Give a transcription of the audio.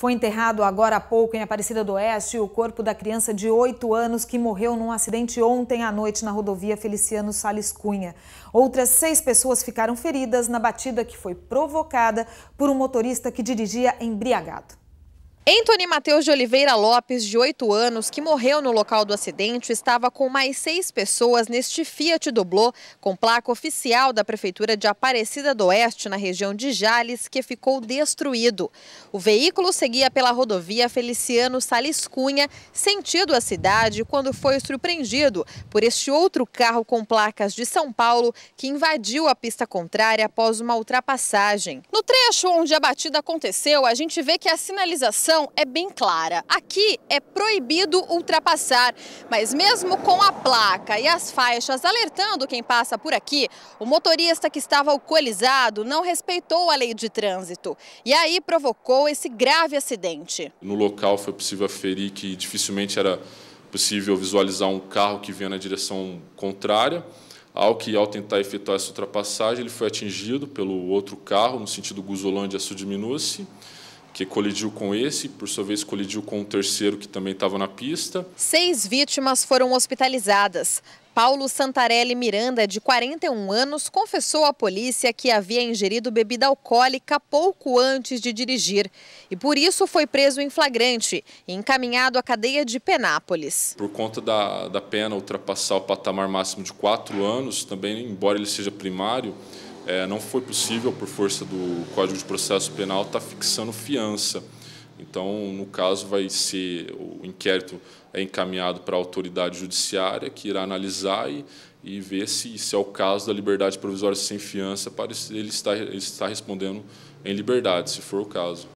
Foi enterrado agora há pouco em Aparecida do Oeste o corpo da criança de 8 anos que morreu num acidente ontem à noite na rodovia Feliciano Sales Cunha. Outras seis pessoas ficaram feridas na batida que foi provocada por um motorista que dirigia embriagado. Anthony Mateus de Oliveira Lopes, de 8 anos, que morreu no local do acidente, estava com mais seis pessoas neste Fiat Doblô, com placa oficial da Prefeitura de Aparecida do Oeste, na região de Jales, que ficou destruído. O veículo seguia pela rodovia Feliciano Saliscunha, Cunha, sentido a cidade, quando foi surpreendido por este outro carro com placas de São Paulo, que invadiu a pista contrária após uma ultrapassagem. No trecho onde a batida aconteceu, a gente vê que a sinalização é bem clara. Aqui é proibido ultrapassar, mas mesmo com a placa e as faixas alertando quem passa por aqui, o motorista que estava alcoolizado não respeitou a lei de trânsito e aí provocou esse grave acidente. No local foi possível aferir que dificilmente era possível visualizar um carro que vinha na direção contrária ao que, ao tentar efetuar essa ultrapassagem, ele foi atingido pelo outro carro, no sentido Guzolândia-Sul de que colidiu com esse, por sua vez colidiu com o um terceiro que também estava na pista. Seis vítimas foram hospitalizadas. Paulo Santarelli Miranda, de 41 anos, confessou à polícia que havia ingerido bebida alcoólica pouco antes de dirigir e por isso foi preso em flagrante e encaminhado à cadeia de Penápolis. Por conta da, da pena ultrapassar o patamar máximo de 4 anos, também, embora ele seja primário, é, não foi possível, por força do Código de Processo Penal, estar tá fixando fiança. Então, no caso, vai ser o inquérito é encaminhado para a autoridade judiciária, que irá analisar e, e ver se, se é o caso da liberdade provisória sem fiança, para ele estar, ele estar respondendo em liberdade, se for o caso.